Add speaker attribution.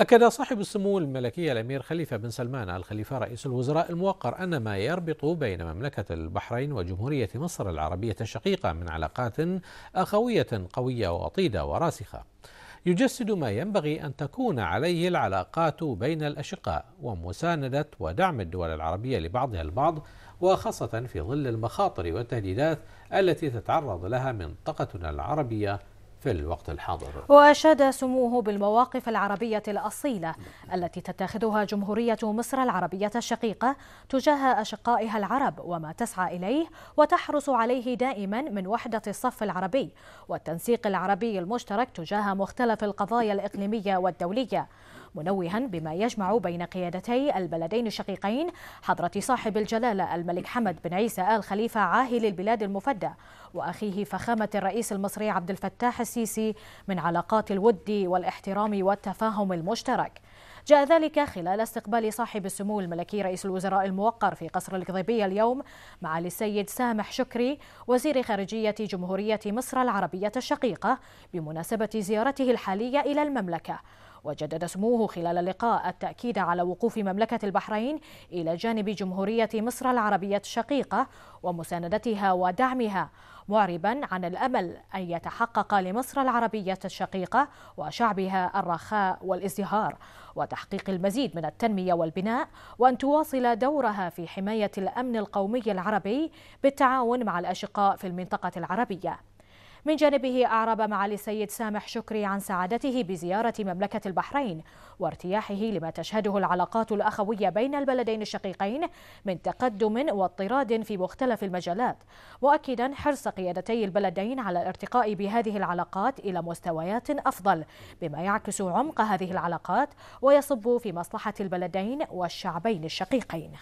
Speaker 1: أكد صاحب السمو الملكي الأمير خليفة بن سلمان الخليفة رئيس الوزراء الموقر أن ما يربط بين مملكة البحرين وجمهورية مصر العربية الشقيقة من علاقات أخوية قوية وطيدة وراسخة يجسد ما ينبغي أن تكون عليه العلاقات بين الأشقاء ومساندة ودعم الدول العربية لبعضها البعض وخاصة في ظل المخاطر والتهديدات التي تتعرض لها منطقتنا العربية في الوقت الحاضر
Speaker 2: وأشاد سموه بالمواقف العربية الأصيلة التي تتخذها جمهورية مصر العربية الشقيقة تجاه أشقائها العرب وما تسعى إليه وتحرص عليه دائما من وحدة الصف العربي والتنسيق العربي المشترك تجاه مختلف القضايا الإقليمية والدولية منوها بما يجمع بين قيادتي البلدين الشقيقين حضرة صاحب الجلالة الملك حمد بن عيسى آل خليفة عاهل البلاد المفدى وأخيه فخامة الرئيس المصري عبد الفتاح السيسي من علاقات الود والاحترام والتفاهم المشترك جاء ذلك خلال استقبال صاحب السمو الملكي رئيس الوزراء الموقر في قصر القضيبية اليوم معالي السيد سامح شكري وزير خارجية جمهورية مصر العربية الشقيقة بمناسبة زيارته الحالية إلى المملكة وجدد سموه خلال اللقاء التأكيد على وقوف مملكة البحرين إلى جانب جمهورية مصر العربية الشقيقة ومساندتها ودعمها معربا عن الأمل أن يتحقق لمصر العربية الشقيقة وشعبها الرخاء والازدهار وتحقيق المزيد من التنمية والبناء وأن تواصل دورها في حماية الأمن القومي العربي بالتعاون مع الأشقاء في المنطقة العربية من جانبه أعرب معالي السيد سامح شكري عن سعادته بزيارة مملكة البحرين وارتياحه لما تشهده العلاقات الأخوية بين البلدين الشقيقين من تقدم واضطراد في مختلف المجالات مؤكدا حرص قيادتي البلدين على الارتقاء بهذه العلاقات إلى مستويات أفضل بما يعكس عمق هذه العلاقات ويصب في مصلحة البلدين والشعبين الشقيقين